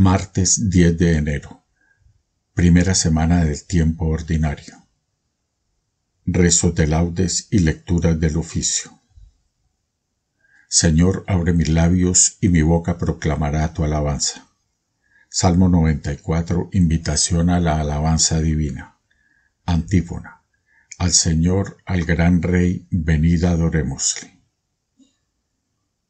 Martes 10 de enero. Primera semana del tiempo ordinario. Rezo de laudes y lecturas del oficio. Señor, abre mis labios y mi boca proclamará tu alabanza. Salmo 94. Invitación a la alabanza divina. Antífona. Al Señor, al gran Rey, venida adorémosle.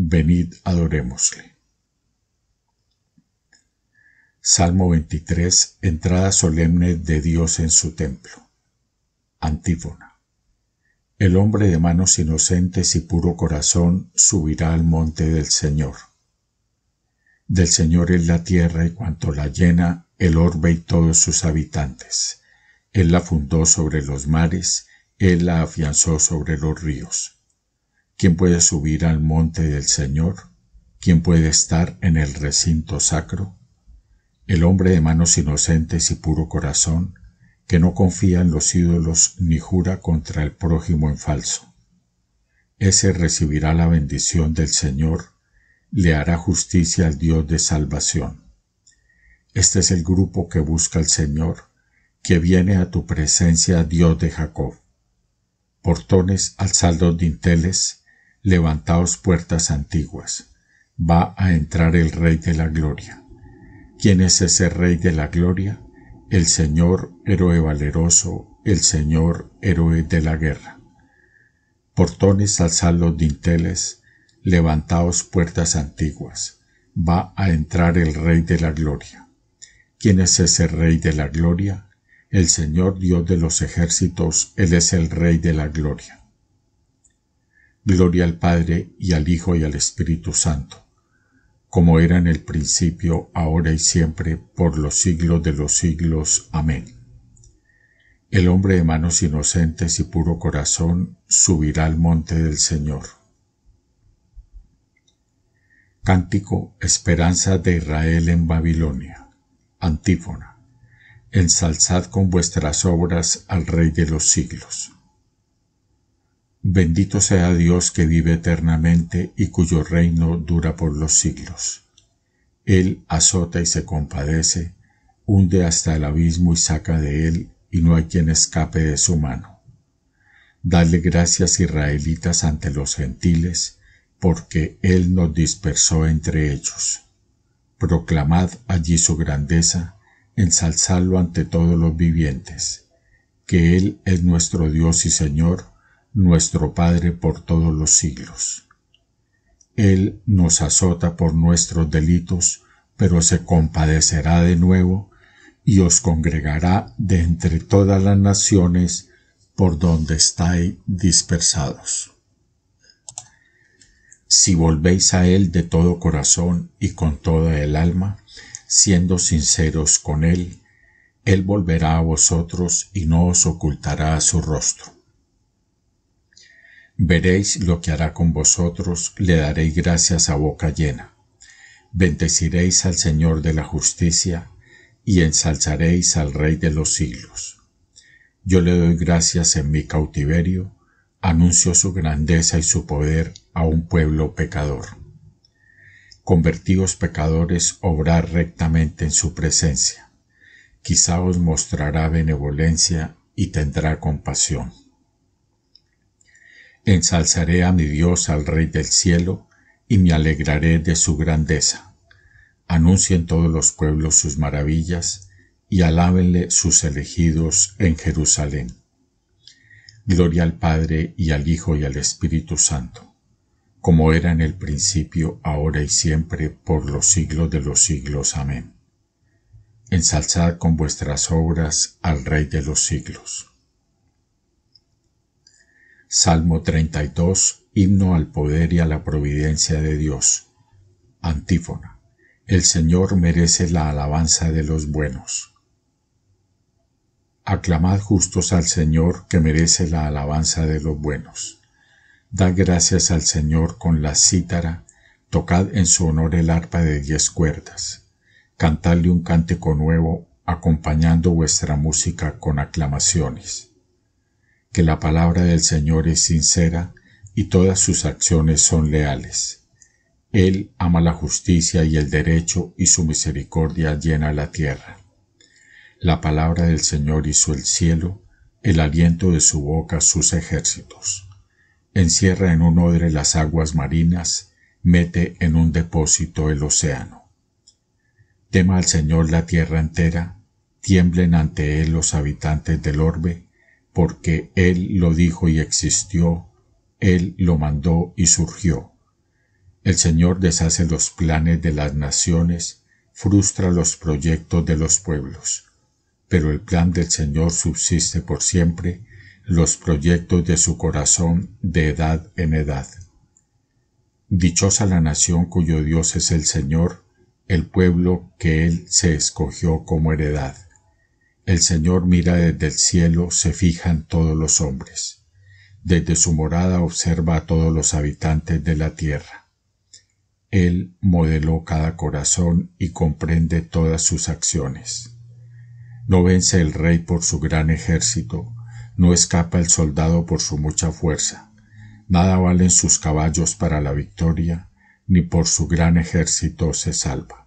venid adorémosle. Salmo 23, entrada solemne de Dios en su templo. Antífona. El hombre de manos inocentes y puro corazón subirá al monte del Señor. Del Señor es la tierra y cuanto la llena, el orbe y todos sus habitantes. Él la fundó sobre los mares, Él la afianzó sobre los ríos. ¿Quién puede subir al monte del Señor? ¿Quién puede estar en el recinto sacro? El hombre de manos inocentes y puro corazón, que no confía en los ídolos ni jura contra el prójimo en falso. Ese recibirá la bendición del Señor, le hará justicia al Dios de salvación. Este es el grupo que busca al Señor, que viene a tu presencia, Dios de Jacob. Portones, al dinteles, Levantaos puertas antiguas, va a entrar el Rey de la Gloria. ¿Quién es ese Rey de la Gloria? El Señor, héroe valeroso, el Señor, héroe de la guerra. Portones, al los dinteles, levantaos puertas antiguas, va a entrar el Rey de la Gloria. ¿Quién es ese Rey de la Gloria? El Señor Dios de los ejércitos, Él es el Rey de la Gloria. Gloria al Padre y al Hijo y al Espíritu Santo, como era en el principio, ahora y siempre, por los siglos de los siglos. Amén. El hombre de manos inocentes y puro corazón subirá al monte del Señor. Cántico Esperanza de Israel en Babilonia. Antífona. Ensalzad con vuestras obras al Rey de los siglos. Bendito sea Dios que vive eternamente y cuyo reino dura por los siglos. Él azota y se compadece, hunde hasta el abismo y saca de él, y no hay quien escape de su mano. Dale gracias israelitas ante los gentiles, porque Él nos dispersó entre ellos. Proclamad allí su grandeza, ensalzadlo ante todos los vivientes, que Él es nuestro Dios y Señor, nuestro Padre por todos los siglos. Él nos azota por nuestros delitos, pero se compadecerá de nuevo y os congregará de entre todas las naciones por donde estáis dispersados. Si volvéis a Él de todo corazón y con toda el alma, siendo sinceros con Él, Él volverá a vosotros y no os ocultará su rostro Veréis lo que hará con vosotros, le daréis gracias a boca llena. Bendeciréis al Señor de la justicia, y ensalzaréis al Rey de los siglos. Yo le doy gracias en mi cautiverio, anuncio su grandeza y su poder a un pueblo pecador. Convertidos pecadores, obrar rectamente en su presencia. Quizá os mostrará benevolencia y tendrá compasión. Ensalzaré a mi Dios, al Rey del cielo, y me alegraré de su grandeza. Anuncien todos los pueblos sus maravillas, y alábenle sus elegidos en Jerusalén. Gloria al Padre, y al Hijo, y al Espíritu Santo, como era en el principio, ahora y siempre, por los siglos de los siglos. Amén. Ensalzad con vuestras obras al Rey de los siglos. Salmo 32, himno al poder y a la providencia de Dios. Antífona. El Señor merece la alabanza de los buenos. Aclamad justos al Señor que merece la alabanza de los buenos. Dad gracias al Señor con la cítara, tocad en su honor el arpa de diez cuerdas. Cantadle un cántico nuevo, acompañando vuestra música con aclamaciones que la palabra del Señor es sincera y todas sus acciones son leales. Él ama la justicia y el derecho y su misericordia llena la tierra. La palabra del Señor hizo el cielo, el aliento de su boca sus ejércitos. Encierra en un odre las aguas marinas, mete en un depósito el océano. Tema al Señor la tierra entera, tiemblen ante él los habitantes del orbe, porque Él lo dijo y existió, Él lo mandó y surgió. El Señor deshace los planes de las naciones, frustra los proyectos de los pueblos, pero el plan del Señor subsiste por siempre, los proyectos de su corazón de edad en edad. Dichosa la nación cuyo Dios es el Señor, el pueblo que Él se escogió como heredad. El Señor mira desde el cielo, se fijan todos los hombres. Desde su morada observa a todos los habitantes de la tierra. Él modeló cada corazón y comprende todas sus acciones. No vence el rey por su gran ejército, no escapa el soldado por su mucha fuerza. Nada valen sus caballos para la victoria, ni por su gran ejército se salva.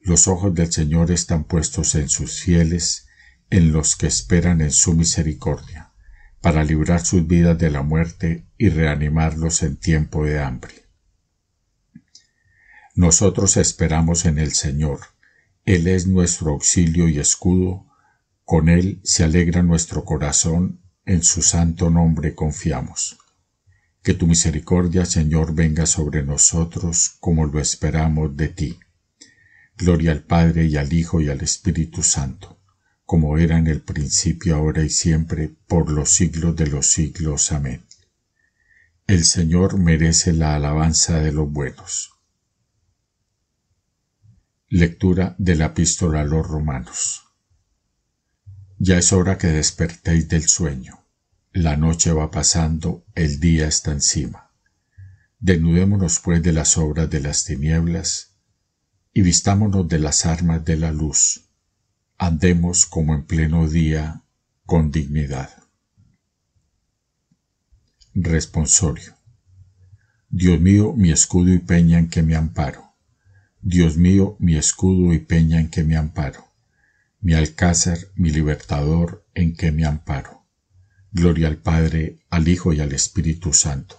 Los ojos del Señor están puestos en sus fieles, en los que esperan en su misericordia, para librar sus vidas de la muerte y reanimarlos en tiempo de hambre. Nosotros esperamos en el Señor, Él es nuestro auxilio y escudo, con Él se alegra nuestro corazón, en su santo nombre confiamos. Que tu misericordia, Señor, venga sobre nosotros como lo esperamos de ti. Gloria al Padre y al Hijo y al Espíritu Santo como era en el principio, ahora y siempre, por los siglos de los siglos. Amén. El Señor merece la alabanza de los buenos. Lectura de la epístola a los romanos. Ya es hora que despertéis del sueño. La noche va pasando, el día está encima. Denudémonos pues de las obras de las tinieblas y vistámonos de las armas de la luz andemos como en pleno día con dignidad. Responsorio. Dios mío, mi escudo y peña en que me amparo. Dios mío, mi escudo y peña en que me amparo. Mi alcázar, mi libertador, en que me amparo. Gloria al Padre, al Hijo y al Espíritu Santo.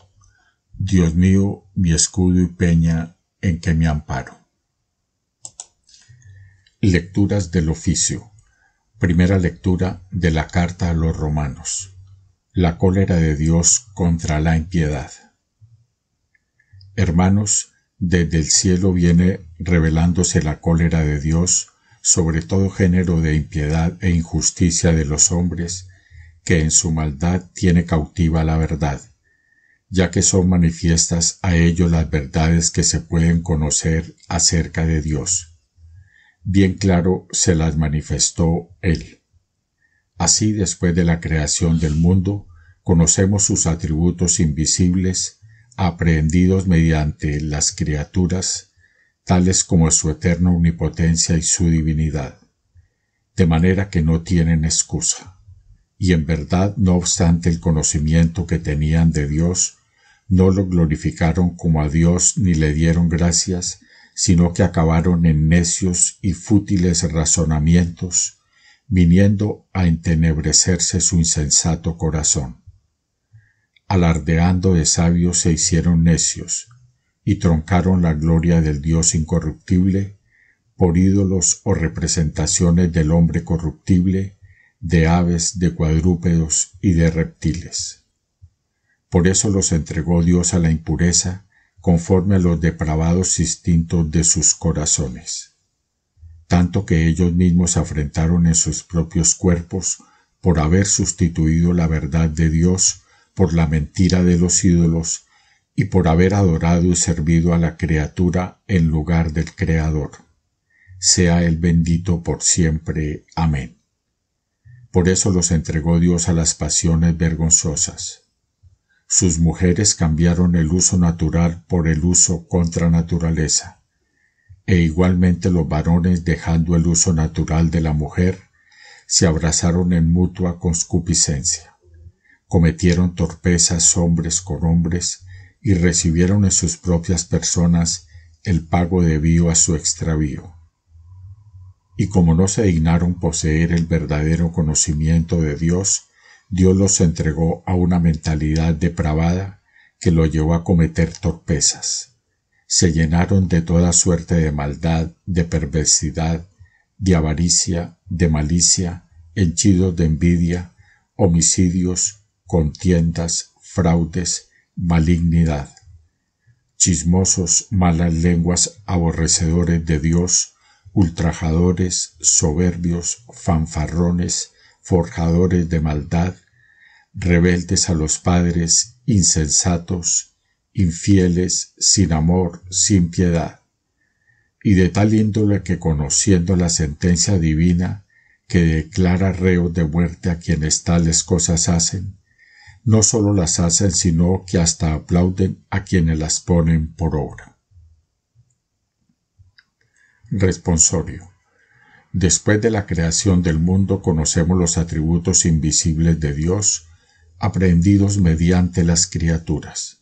Dios mío, mi escudo y peña en que me amparo. Lecturas del oficio. Primera lectura de la carta a los romanos. La cólera de Dios contra la impiedad. Hermanos, desde el cielo viene revelándose la cólera de Dios sobre todo género de impiedad e injusticia de los hombres, que en su maldad tiene cautiva la verdad, ya que son manifiestas a ellos las verdades que se pueden conocer acerca de Dios bien claro se las manifestó Él. Así, después de la creación del mundo, conocemos sus atributos invisibles, aprehendidos mediante las criaturas, tales como su eterna omnipotencia y su divinidad, de manera que no tienen excusa. Y en verdad, no obstante el conocimiento que tenían de Dios, no lo glorificaron como a Dios ni le dieron gracias, sino que acabaron en necios y fútiles razonamientos, viniendo a entenebrecerse su insensato corazón. Alardeando de sabios se hicieron necios, y troncaron la gloria del Dios incorruptible por ídolos o representaciones del hombre corruptible, de aves, de cuadrúpedos y de reptiles. Por eso los entregó Dios a la impureza, conforme a los depravados instintos de sus corazones, tanto que ellos mismos afrentaron en sus propios cuerpos por haber sustituido la verdad de Dios por la mentira de los ídolos y por haber adorado y servido a la criatura en lugar del Creador. Sea el bendito por siempre. Amén. Por eso los entregó Dios a las pasiones vergonzosas sus mujeres cambiaron el uso natural por el uso contra naturaleza, e igualmente los varones dejando el uso natural de la mujer, se abrazaron en mutua concupiscencia, cometieron torpezas hombres con hombres y recibieron en sus propias personas el pago debido a su extravío. Y como no se dignaron poseer el verdadero conocimiento de Dios, Dios los entregó a una mentalidad depravada que lo llevó a cometer torpezas. Se llenaron de toda suerte de maldad, de perversidad, de avaricia, de malicia, henchidos de envidia, homicidios, contiendas, fraudes, malignidad. Chismosos, malas lenguas, aborrecedores de Dios, ultrajadores, soberbios, fanfarrones, forjadores de maldad, rebeldes a los padres, insensatos, infieles, sin amor, sin piedad, y de tal índole que conociendo la sentencia divina que declara reos de muerte a quienes tales cosas hacen, no sólo las hacen, sino que hasta aplauden a quienes las ponen por obra. Responsorio Después de la creación del mundo conocemos los atributos invisibles de Dios, aprendidos mediante las criaturas.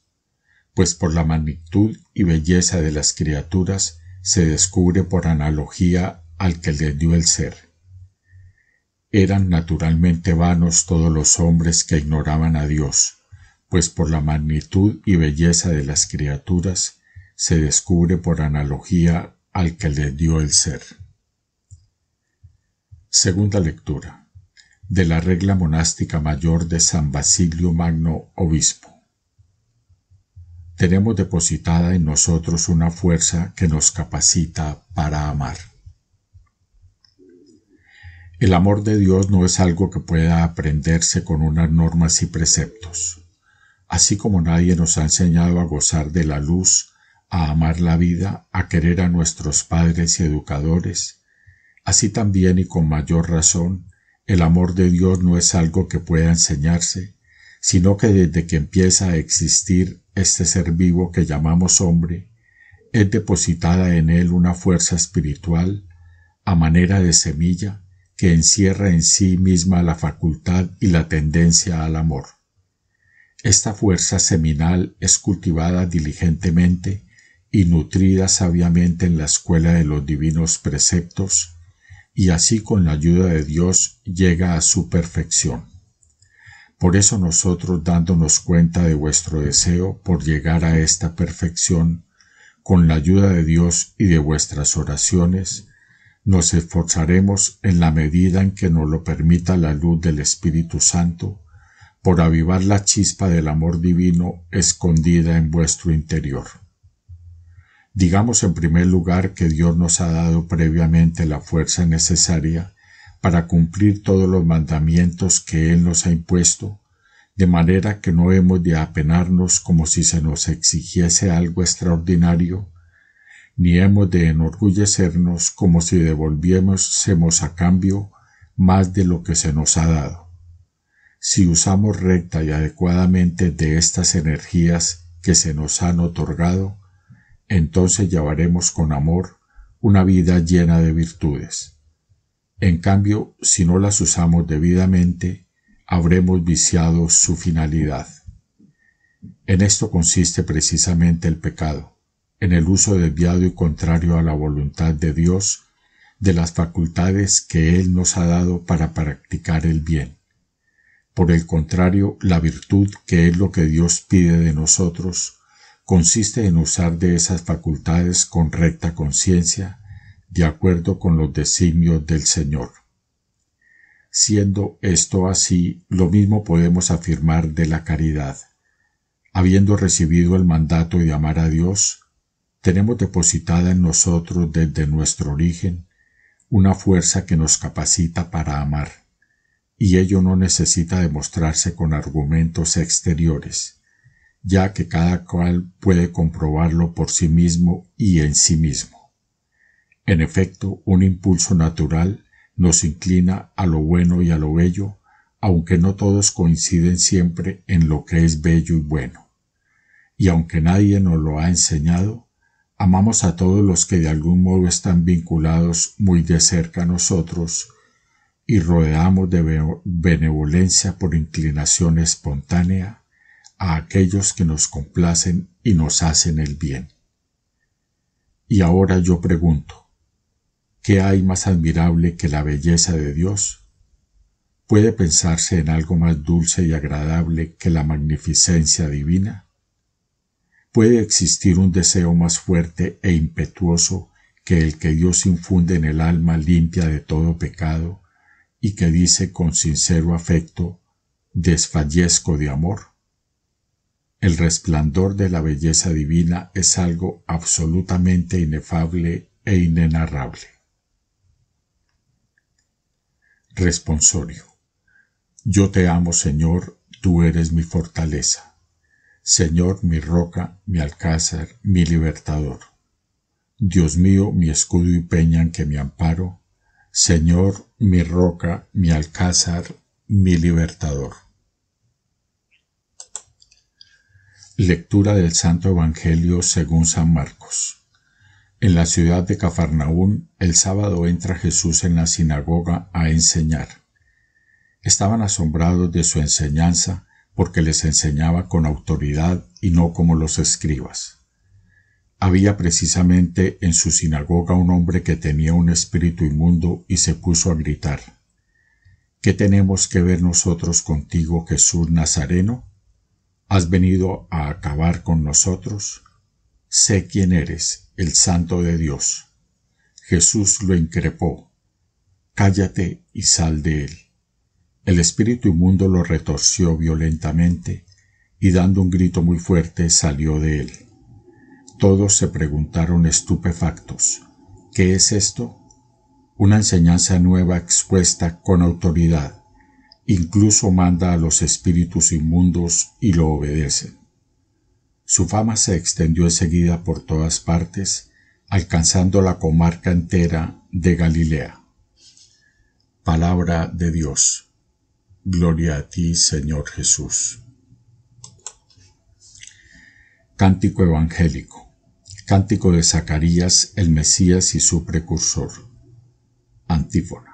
Pues por la magnitud y belleza de las criaturas se descubre por analogía al que le dio el ser. Eran naturalmente vanos todos los hombres que ignoraban a Dios, pues por la magnitud y belleza de las criaturas se descubre por analogía al que le dio el ser. Segunda lectura de la regla monástica mayor de San Basilio Magno, obispo. Tenemos depositada en nosotros una fuerza que nos capacita para amar. El amor de Dios no es algo que pueda aprenderse con unas normas y preceptos. Así como nadie nos ha enseñado a gozar de la luz, a amar la vida, a querer a nuestros padres y educadores, Así también y con mayor razón, el amor de Dios no es algo que pueda enseñarse, sino que desde que empieza a existir este ser vivo que llamamos hombre, es depositada en él una fuerza espiritual, a manera de semilla, que encierra en sí misma la facultad y la tendencia al amor. Esta fuerza seminal es cultivada diligentemente y nutrida sabiamente en la escuela de los divinos preceptos, y así con la ayuda de Dios llega a su perfección. Por eso nosotros dándonos cuenta de vuestro deseo por llegar a esta perfección, con la ayuda de Dios y de vuestras oraciones, nos esforzaremos en la medida en que nos lo permita la luz del Espíritu Santo, por avivar la chispa del amor divino escondida en vuestro interior. Digamos en primer lugar que Dios nos ha dado previamente la fuerza necesaria para cumplir todos los mandamientos que Él nos ha impuesto, de manera que no hemos de apenarnos como si se nos exigiese algo extraordinario, ni hemos de enorgullecernos como si devolviésemos a cambio más de lo que se nos ha dado. Si usamos recta y adecuadamente de estas energías que se nos han otorgado, entonces llevaremos con amor una vida llena de virtudes. En cambio, si no las usamos debidamente, habremos viciado su finalidad. En esto consiste precisamente el pecado, en el uso desviado y contrario a la voluntad de Dios de las facultades que Él nos ha dado para practicar el bien. Por el contrario, la virtud, que es lo que Dios pide de nosotros, consiste en usar de esas facultades con recta conciencia, de acuerdo con los designios del Señor. Siendo esto así, lo mismo podemos afirmar de la caridad. Habiendo recibido el mandato de amar a Dios, tenemos depositada en nosotros desde nuestro origen una fuerza que nos capacita para amar, y ello no necesita demostrarse con argumentos exteriores ya que cada cual puede comprobarlo por sí mismo y en sí mismo. En efecto, un impulso natural nos inclina a lo bueno y a lo bello, aunque no todos coinciden siempre en lo que es bello y bueno. Y aunque nadie nos lo ha enseñado, amamos a todos los que de algún modo están vinculados muy de cerca a nosotros y rodeamos de benevolencia por inclinación espontánea a aquellos que nos complacen y nos hacen el bien. Y ahora yo pregunto, ¿qué hay más admirable que la belleza de Dios? ¿Puede pensarse en algo más dulce y agradable que la magnificencia divina? ¿Puede existir un deseo más fuerte e impetuoso que el que Dios infunde en el alma limpia de todo pecado y que dice con sincero afecto, desfallezco de amor? El resplandor de la belleza divina es algo absolutamente inefable e inenarrable. Responsorio. Yo te amo, Señor, tú eres mi fortaleza. Señor, mi roca, mi alcázar, mi libertador. Dios mío, mi escudo y peña en que me amparo. Señor, mi roca, mi alcázar, mi libertador. Lectura del Santo Evangelio según San Marcos. En la ciudad de Cafarnaún, el sábado entra Jesús en la sinagoga a enseñar. Estaban asombrados de su enseñanza porque les enseñaba con autoridad y no como los escribas. Había precisamente en su sinagoga un hombre que tenía un espíritu inmundo y se puso a gritar. ¿Qué tenemos que ver nosotros contigo, Jesús Nazareno? ¿Has venido a acabar con nosotros? Sé quién eres, el santo de Dios. Jesús lo increpó. Cállate y sal de él. El espíritu inmundo lo retorció violentamente y dando un grito muy fuerte salió de él. Todos se preguntaron estupefactos, ¿qué es esto? Una enseñanza nueva expuesta con autoridad Incluso manda a los espíritus inmundos y lo obedecen. Su fama se extendió enseguida por todas partes, alcanzando la comarca entera de Galilea. Palabra de Dios. Gloria a ti, Señor Jesús. Cántico Evangélico. Cántico de Zacarías, el Mesías y su precursor. Antífona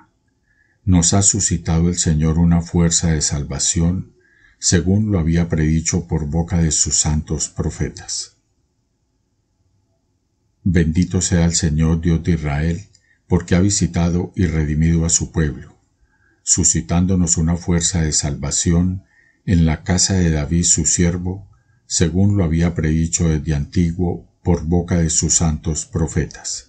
nos ha suscitado el Señor una fuerza de salvación, según lo había predicho por boca de sus santos profetas. Bendito sea el Señor Dios de Israel, porque ha visitado y redimido a su pueblo, suscitándonos una fuerza de salvación en la casa de David su siervo, según lo había predicho desde antiguo por boca de sus santos profetas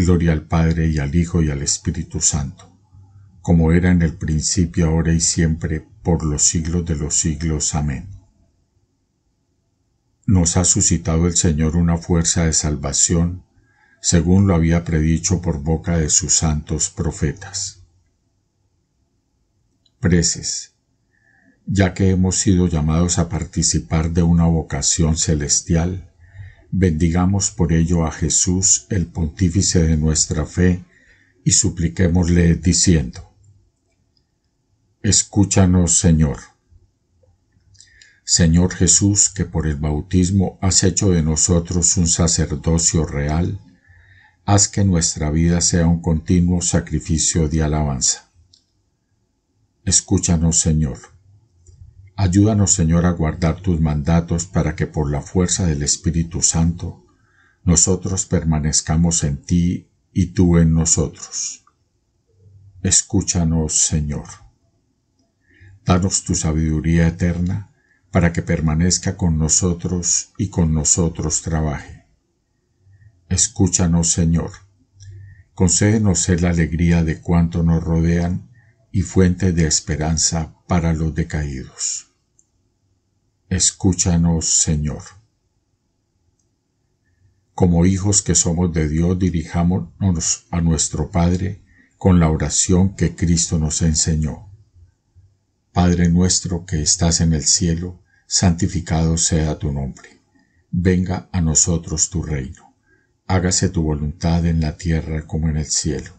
Gloria al Padre y al Hijo y al Espíritu Santo, como era en el principio, ahora y siempre, por los siglos de los siglos. Amén. Nos ha suscitado el Señor una fuerza de salvación, según lo había predicho por boca de sus santos profetas. Preces. Ya que hemos sido llamados a participar de una vocación celestial, Bendigamos por ello a Jesús, el pontífice de nuestra fe, y supliquémosle diciendo, Escúchanos, Señor. Señor Jesús, que por el bautismo has hecho de nosotros un sacerdocio real, haz que nuestra vida sea un continuo sacrificio de alabanza. Escúchanos, Señor. Ayúdanos, Señor, a guardar tus mandatos para que por la fuerza del Espíritu Santo nosotros permanezcamos en ti y tú en nosotros. Escúchanos, Señor. Danos tu sabiduría eterna para que permanezca con nosotros y con nosotros trabaje. Escúchanos, Señor. Concédenos el la alegría de cuanto nos rodean y fuente de esperanza para los decaídos. Escúchanos, Señor. Como hijos que somos de Dios, dirijámonos a nuestro Padre con la oración que Cristo nos enseñó. Padre nuestro que estás en el cielo, santificado sea tu nombre. Venga a nosotros tu reino. Hágase tu voluntad en la tierra como en el cielo.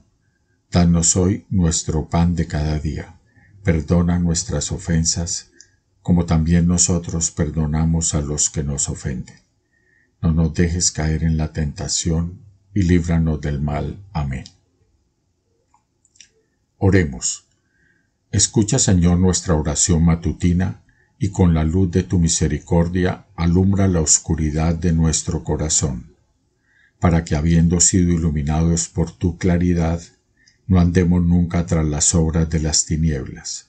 Danos hoy nuestro pan de cada día. Perdona nuestras ofensas como también nosotros perdonamos a los que nos ofenden. No nos dejes caer en la tentación y líbranos del mal. Amén. Oremos. Escucha, Señor, nuestra oración matutina, y con la luz de tu misericordia alumbra la oscuridad de nuestro corazón, para que, habiendo sido iluminados por tu claridad, no andemos nunca tras las obras de las tinieblas